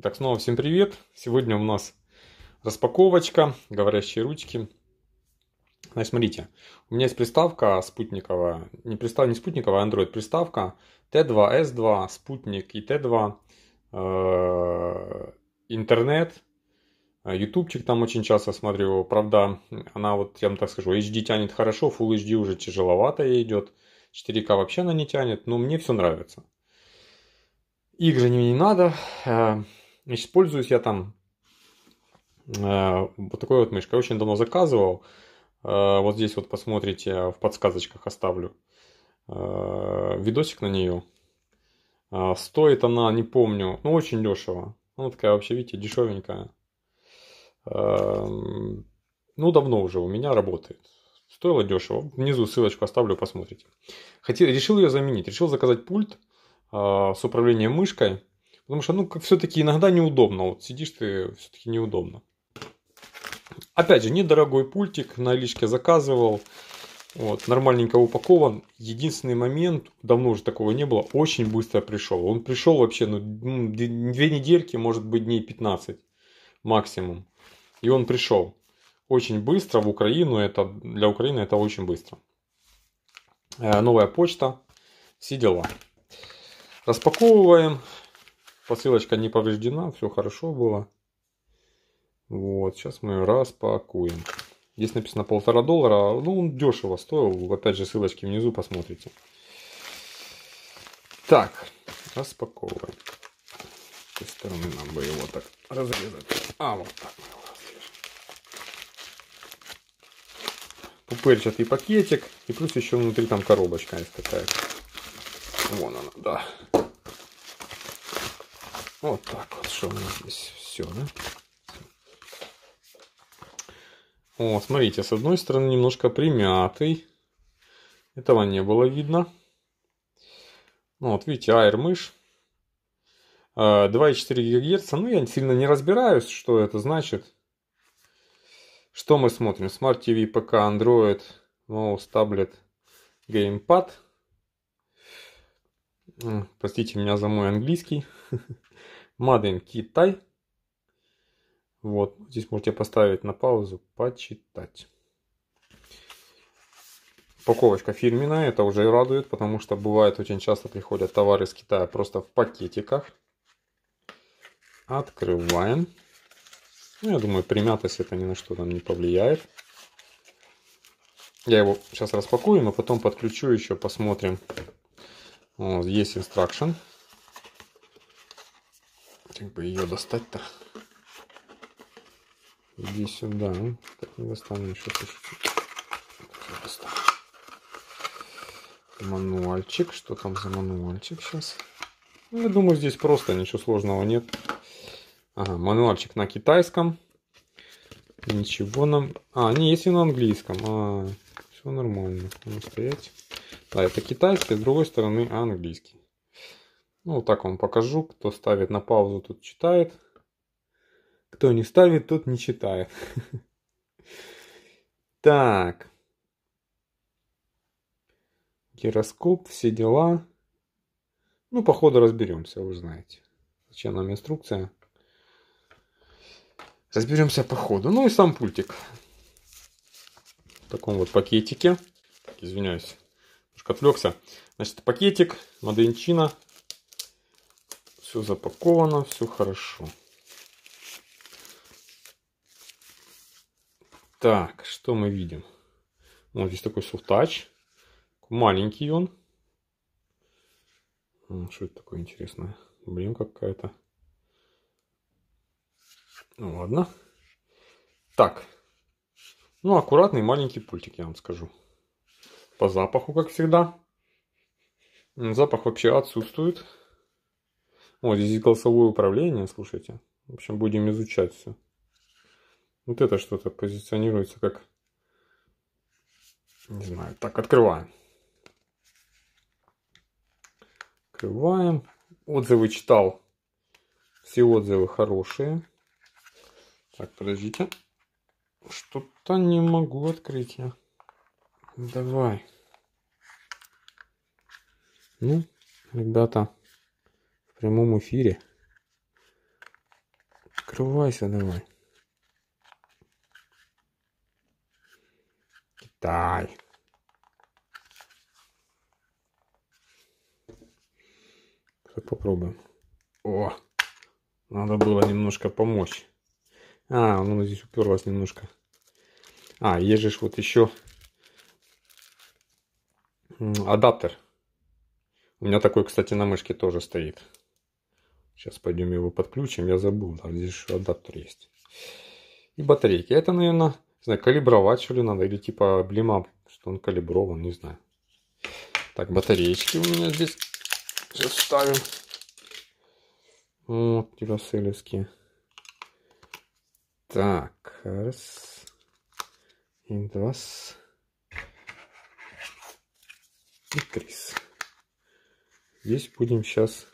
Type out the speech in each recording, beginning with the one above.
Итак, снова всем привет! Сегодня у нас распаковочка, говорящие ручки. Значит, смотрите, у меня есть приставка спутниковая, не, пристав, не спутниковая, а Android приставка T2, S2, спутник и T2, э, интернет, э, ютубчик там очень часто смотрю, правда, она вот, я вам так скажу, HD тянет хорошо, Full HD уже тяжеловато ей идет, 4К вообще она не тянет, но мне все нравится. Игры не не надо, э, используюсь я там э, вот такой вот мышкой. Очень давно заказывал. Э, вот здесь вот посмотрите, в подсказочках оставлю э, видосик на нее. Э, стоит она, не помню, ну очень дешево. Она такая вообще, видите, дешевенькая. Э, ну, давно уже у меня работает. Стоило дешево. Внизу ссылочку оставлю, посмотрите. Хотел, решил ее заменить. Решил заказать пульт э, с управлением мышкой Потому что, ну, как все-таки иногда неудобно. Вот сидишь ты, все-таки неудобно. Опять же, недорогой пультик, на наличке заказывал. Вот, нормальненько упакован. Единственный момент, давно уже такого не было, очень быстро пришел. Он пришел вообще, ну, две недельки, может быть, дней 15 максимум. И он пришел очень быстро в Украину. Это, для Украины это очень быстро. Э, новая почта. Все дела. Распаковываем посылочка не повреждена, все хорошо было. Вот, сейчас мы ее распакуем. Здесь написано полтора доллара, ну он дешево стоил, опять же ссылочки внизу посмотрите. Так, распаковываем. С этой стороны нам бы его так разрезать. А, вот так мы его разрежем. Пупырчатый пакетик. И плюс еще внутри там коробочка есть какая Вон она, да. Вот так вот, что у нас здесь все, да? О, смотрите, с одной стороны немножко примятый. Этого не было видно. Ну, вот, видите, Air мышь. 2,4 э, ГГц. Ну, я сильно не разбираюсь, что это значит. Что мы смотрим? Smart TV, ПК, Android, Mouse, таблет, Gamepad. Простите меня за мой английский. Made Китай. Вот, здесь можете поставить на паузу, почитать. Упаковочка фирменная, это уже и радует, потому что бывает очень часто приходят товары из Китая просто в пакетиках. Открываем. Ну, я думаю, примятость это ни на что там не повлияет. Я его сейчас распакую, но потом подключу еще, посмотрим. Вот, есть инструкция. Как бы ее достать-то? Иди сюда. Так не достану еще Достану. Мануальчик. Что там за мануальчик сейчас? Ну, я думаю, здесь просто ничего сложного нет. Ага, мануальчик на китайском. Ничего нам... А, не, если на английском. А, все нормально. Ну, стоять. Да, это китайский, с другой стороны а английский. Ну, вот так вам покажу. Кто ставит на паузу, тот читает. Кто не ставит, тот не читает. Так. Гироскоп, все дела. Ну, походу разберемся, вы знаете. Зачем нам инструкция? Разберемся по ходу. Ну и сам пультик. В таком вот пакетике. Извиняюсь, немножко отвлекся. Значит, пакетик, Маденчина, все запаковано, все хорошо. Так, что мы видим? Вот здесь такой софтач. Маленький он. Что это такое интересное? Блин, какая-то. Ну ладно. Так. Ну, аккуратный маленький пультик, я вам скажу. По запаху, как всегда. Запах вообще отсутствует. Вот здесь голосовое управление, слушайте. В общем, будем изучать все. Вот это что-то позиционируется как... Не знаю. Так, открываем. Открываем. Отзывы читал. Все отзывы хорошие. Так, подождите. Что-то не могу открыть я. Давай. Ну, ребята, в прямом эфире. Открывайся давай. Китай. Сейчас попробуем. О, надо было немножко помочь. А, ну здесь уперлось немножко. А, ежешь вот еще адаптер. У меня такой, кстати, на мышке тоже стоит. Сейчас пойдем его подключим. Я забыл, да, здесь же адаптер есть. И батарейки. Это, наверное, не знаю, калибровать что ли надо. Или типа блима, что он калиброван, не знаю. Так, батареечки у меня здесь. Сейчас вставим. Вот, типа Так, раз. И два. И три. Здесь будем сейчас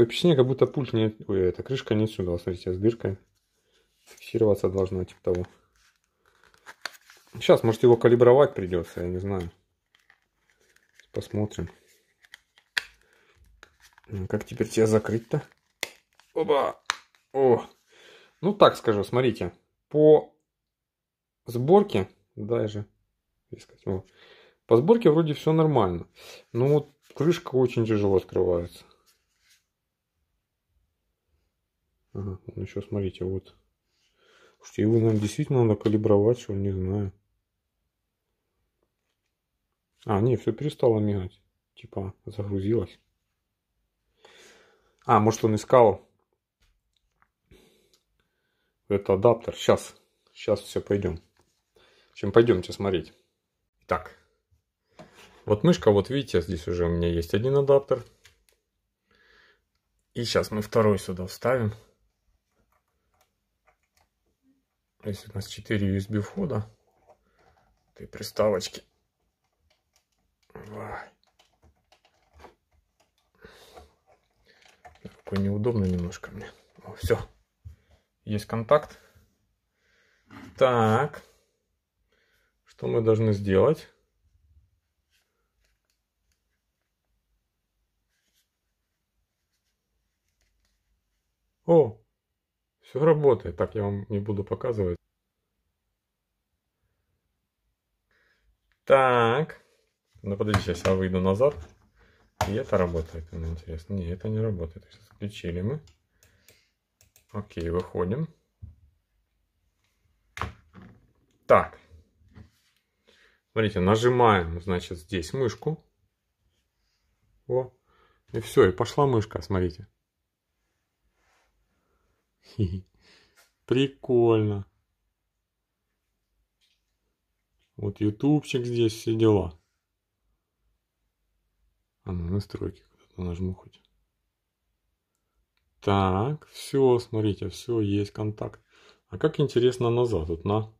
Такое впечатление, как будто пульт не... Ой, эта крышка не сюда, смотрите, с дыркой. Фиксироваться должна, типа того. Сейчас, может, его калибровать придется, я не знаю. Посмотрим. Ну, как теперь тебя закрыть-то? Опа! О! Ну, так скажу, смотрите. По сборке, даже, по сборке вроде все нормально. Но вот крышка очень тяжело открывается. Ага, ну еще смотрите, вот. Слушайте, его, наверное, действительно надо калибровать, что не знаю. А, не, все перестало мигать. Типа, загрузилось. А, может он искал это адаптер. Сейчас, сейчас все пойдем. Чем пойдемте смотреть. Так, вот мышка, вот видите, здесь уже у меня есть один адаптер. И сейчас мы второй сюда вставим. Здесь у нас 4 USB входа. Три приставочки. Какой неудобно немножко мне. О, все. Есть контакт. Так. Что мы должны сделать? О, все работает, так я вам не буду показывать. Так. Ну подожди, сейчас я выйду назад. И это работает, ну интересно. Не, это не работает. Сейчас включили мы. Окей, выходим. Так. Смотрите, нажимаем, значит, здесь мышку. О, и все, и пошла мышка, смотрите. Прикольно. Вот ютубчик здесь, все дела. А ну, настройки куда-то нажму хоть. Так, все, смотрите, все, есть контакт. А как интересно назад, вот на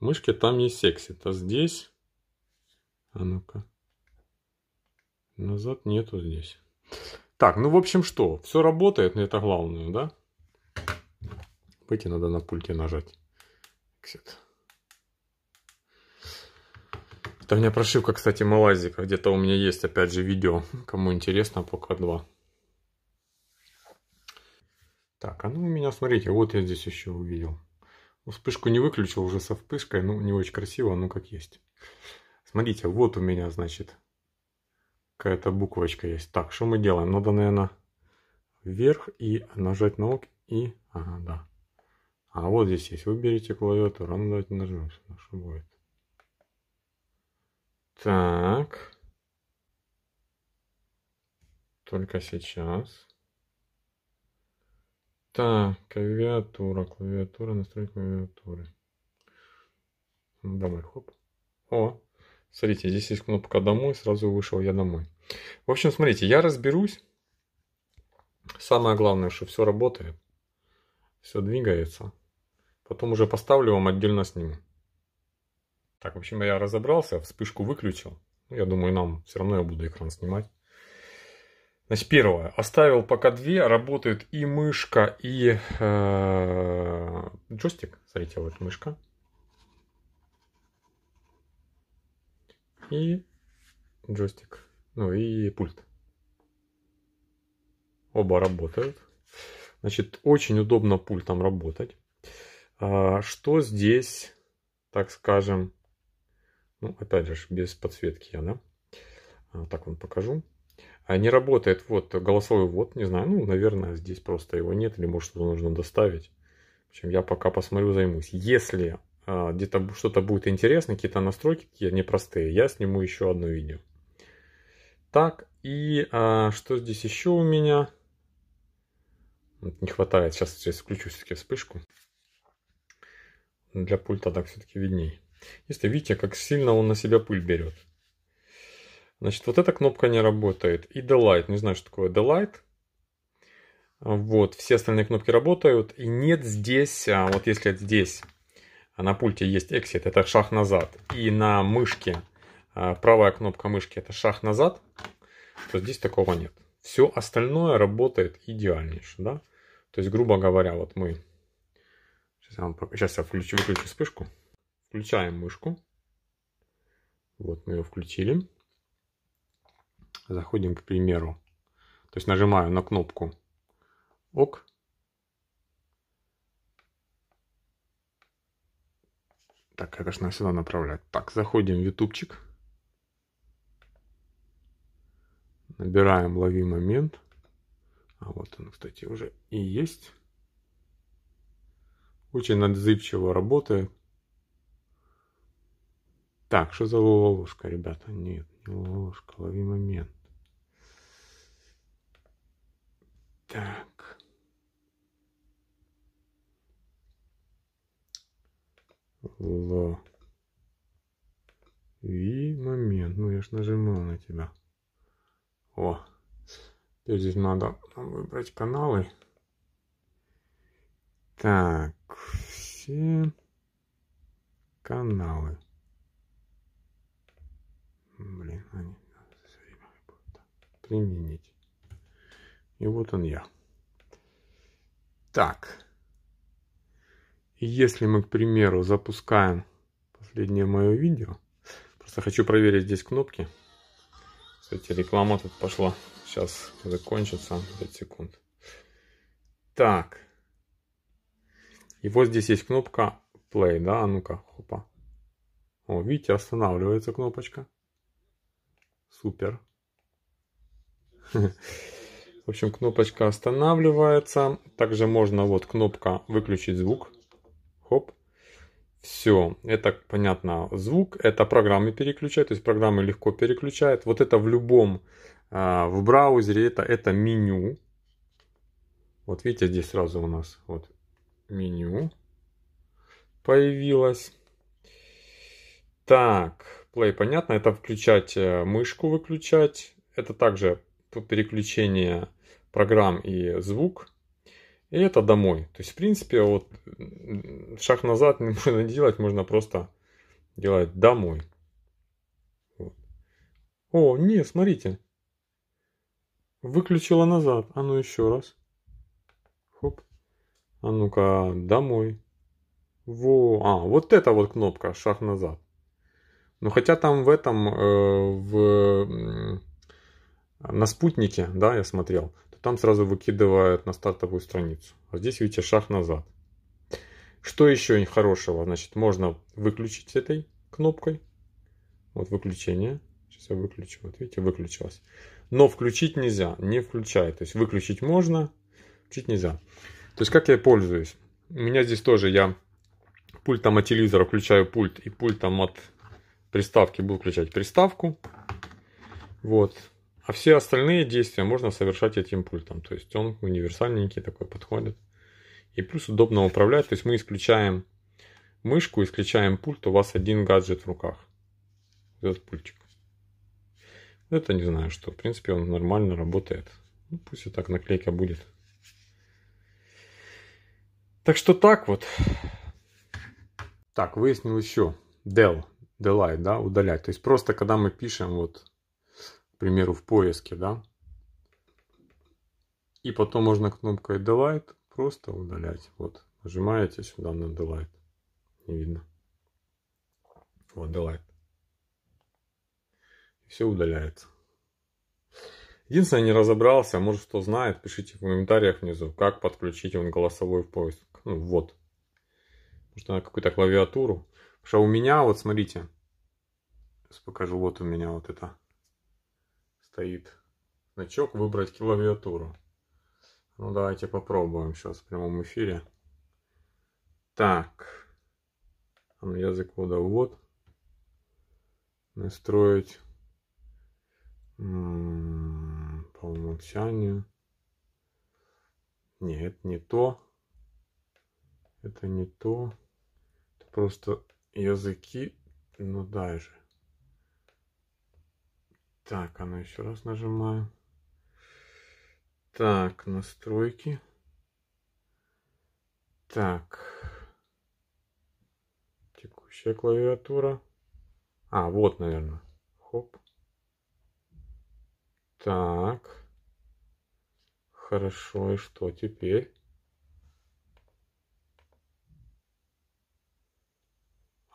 мышке там есть секси, а здесь, а ну-ка, назад нету здесь. Так, ну в общем что, все работает, это главное, да? Пойти надо на пульте нажать. Exit. Это у меня прошивка, кстати, малазика. Где-то у меня есть, опять же, видео. Кому интересно, пока два. Так, а ну у меня, смотрите, вот я здесь еще увидел. Вспышку не выключил, уже со вспышкой. Ну, не очень красиво, но как есть. Смотрите, вот у меня, значит, какая-то буквочка есть. Так, что мы делаем? Надо, наверное, вверх и нажать на ОК. И, ага, да. А вот здесь есть. Выберите клавиатуру. А ну давайте нажмем, что будет. Так. Только сейчас. Так, клавиатура, клавиатура, настройка клавиатуры. Ну, домой, хоп. О, смотрите, здесь есть кнопка «Домой», сразу вышел я домой. В общем, смотрите, я разберусь. Самое главное, что все работает, все двигается. Потом уже поставлю вам отдельно с сниму. Так, в общем, я разобрался, вспышку выключил. Я думаю, нам все равно я буду экран снимать. Значит, первое. Оставил пока две. Работает и мышка, и э, джойстик. Смотрите, вот мышка. И джойстик. Ну и пульт. Оба работают. Значит, очень удобно пультом работать. А, что здесь, так скажем, ну, опять же, без подсветки я, да? А, так вам покажу. А, не работает вот голосовой ввод, не знаю, ну, наверное, здесь просто его нет, или может что-то нужно доставить. В общем, я пока посмотрю, займусь. Если где-то что-то будет интересно, какие-то настройки такие непростые, я сниму еще одно видео. Так, и а, что здесь еще у меня? не хватает, сейчас, сейчас включу все-таки вспышку. Для пульта так все-таки видней. Если видите, как сильно он на себя пыль берет. Значит, вот эта кнопка не работает. И Delight. Не знаю, что такое Delight. Вот, все остальные кнопки работают. И нет здесь, а, вот если здесь а на пульте есть Exit, это шаг назад. И на мышке, а, правая кнопка мышки, это шаг назад. То здесь такого нет. Все остальное работает идеальнейше, да. То есть, грубо говоря, вот мы Сейчас я, вам... Сейчас я включу, выключу вспышку. Включаем мышку. Вот мы ее включили. Заходим, к примеру. То есть нажимаю на кнопку ОК. Так, это же нас сюда направляет. Так, заходим в ютубчик. Набираем «Лови момент». А вот он, кстати, уже и есть. Очень отзывчиво работает. Так, что за ловушка, ребята? Нет, не ловушка, лови момент. Так. лови момент. Ну, я ж нажимал на тебя. О. Теперь здесь надо выбрать каналы. Так, все каналы. Блин, они все время будут. Применить. И вот он я. Так. Если мы, к примеру, запускаем последнее мое видео, просто хочу проверить здесь кнопки. Кстати, реклама тут пошла. Сейчас закончится 5 секунд. Так. И вот здесь есть кнопка play, да, а ну-ка, хопа. О, видите, останавливается кнопочка. Супер. В общем, кнопочка останавливается. Также можно вот кнопка выключить звук. Хоп. Все, это понятно звук, это программы переключает, то есть программы легко переключает. Вот это в любом, а, в браузере, это, это меню. Вот видите, здесь сразу у нас вот меню появилось. Так, play, понятно, это включать э, мышку, выключать. Это также переключение программ и звук. И это домой. То есть, в принципе, вот шаг назад не можно делать, можно просто делать домой. О, не, смотрите. Выключила назад. А ну еще раз. А ну-ка, домой. Во, а, вот эта вот кнопка, шаг назад. Ну хотя там в этом, э, в, э, на спутнике, да, я смотрел, то там сразу выкидывает на стартовую страницу. А здесь, видите, шаг назад. Что еще хорошего? Значит, можно выключить этой кнопкой. Вот выключение. Сейчас я выключу. Вот видите, выключилось. Но включить нельзя, не включай. То есть выключить можно, включить нельзя. То есть, как я пользуюсь? У меня здесь тоже я пультом от телевизора включаю пульт и пультом от приставки буду включать приставку. Вот. А все остальные действия можно совершать этим пультом. То есть он универсальненький такой подходит. И плюс удобно управлять. То есть мы исключаем мышку, исключаем пульт. У вас один гаджет в руках. Этот пультик. Это не знаю что. В принципе он нормально работает. Ну, пусть и так наклейка будет. Так что так вот. Так, выяснил еще. Del, delay, да, удалять. То есть просто когда мы пишем, вот, к примеру, в поиске, да, и потом можно кнопкой delight просто удалять. Вот, нажимаете сюда на delight. Не видно. Вот delight. И все удаляется. Единственное, не разобрался, а может кто знает, пишите в комментариях внизу, как подключить он голосовой в поиск ну, вот. Потому что надо какую-то клавиатуру. Потому что у меня, вот смотрите, сейчас покажу, вот у меня вот это стоит значок «Выбрать клавиатуру». Ну, давайте попробуем сейчас в прямом эфире. Так. Язык кода вот. Настроить м-м, по умолчанию. Нет, не то это не то. Это просто языки, ну даже. Так, она еще раз нажимаю. Так, настройки. Так. Текущая клавиатура. А, вот, наверное. Хоп. Так. Хорошо, и что теперь?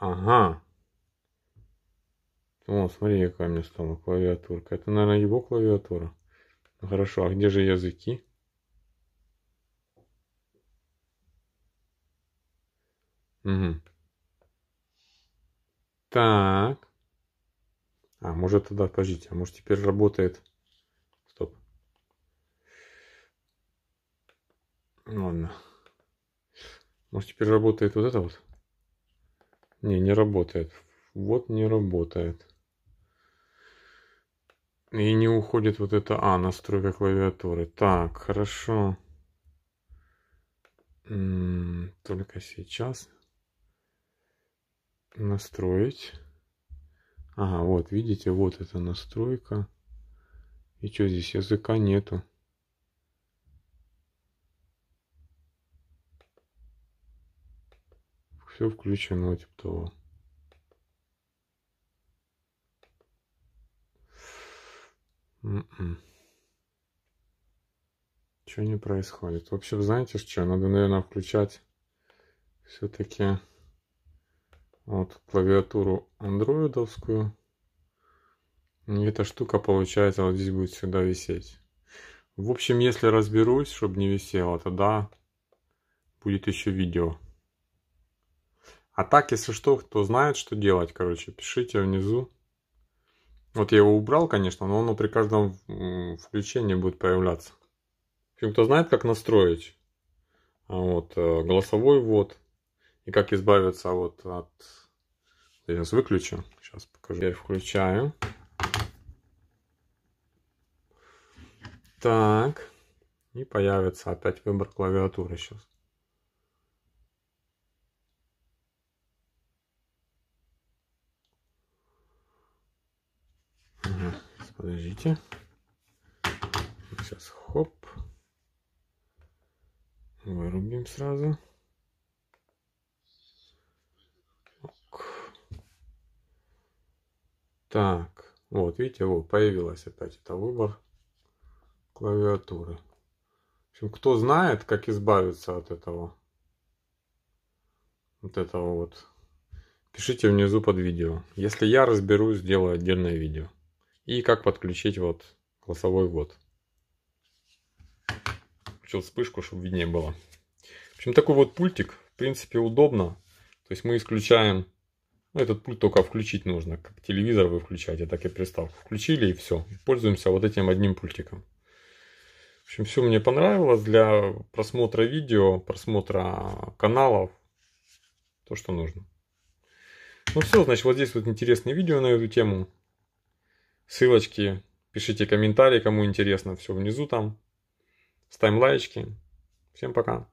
Ага. О, смотри, какая мне стала клавиатурка. Это, наверное, его клавиатура. Ну, хорошо, а где же языки? Угу. Так. А, может тогда, подождите, а может теперь работает... Стоп. Ладно. Может теперь работает вот это вот? Не, не работает. Вот не работает. И не уходит вот это А, настройка клавиатуры. Так, хорошо. Только сейчас. Настроить. Ага, вот, видите, вот эта настройка. И что здесь, языка нету. Все включено, типа того. М-м. Что не происходит? В общем, знаете что? Надо, наверное, включать все-таки вот клавиатуру андроидовскую. И эта штука, получается, вот здесь будет сюда висеть. В общем, если разберусь, чтобы не висело, тогда будет еще видео. А так, если что, кто знает, что делать, короче, пишите внизу. Вот я его убрал, конечно, но он при каждом включении будет появляться. В общем, кто знает, как настроить а, вот, э, голосовой ввод и как избавиться вот от... Я сейчас выключу, сейчас покажу. Теперь включаю. Так, и появится опять выбор клавиатуры сейчас. Подождите. Сейчас хоп. Вырубим сразу. Так, вот видите, вот появилась опять это выбор клавиатуры. В общем, кто знает, как избавиться от этого, вот этого вот, пишите внизу под видео. Если я разберусь, сделаю отдельное видео и как подключить вот голосовой ввод. Включил вспышку, чтобы виднее было. В общем, такой вот пультик, в принципе, удобно. То есть мы исключаем, ну, этот пульт только включить нужно, как телевизор вы включаете, так и приставку. Включили и все, пользуемся вот этим одним пультиком. В общем, все мне понравилось для просмотра видео, просмотра каналов, то, что нужно. Ну все, значит, вот здесь вот интересное видео на эту тему. Ссылочки, пишите комментарии, кому интересно, все внизу там. Ставим лайки. Всем пока.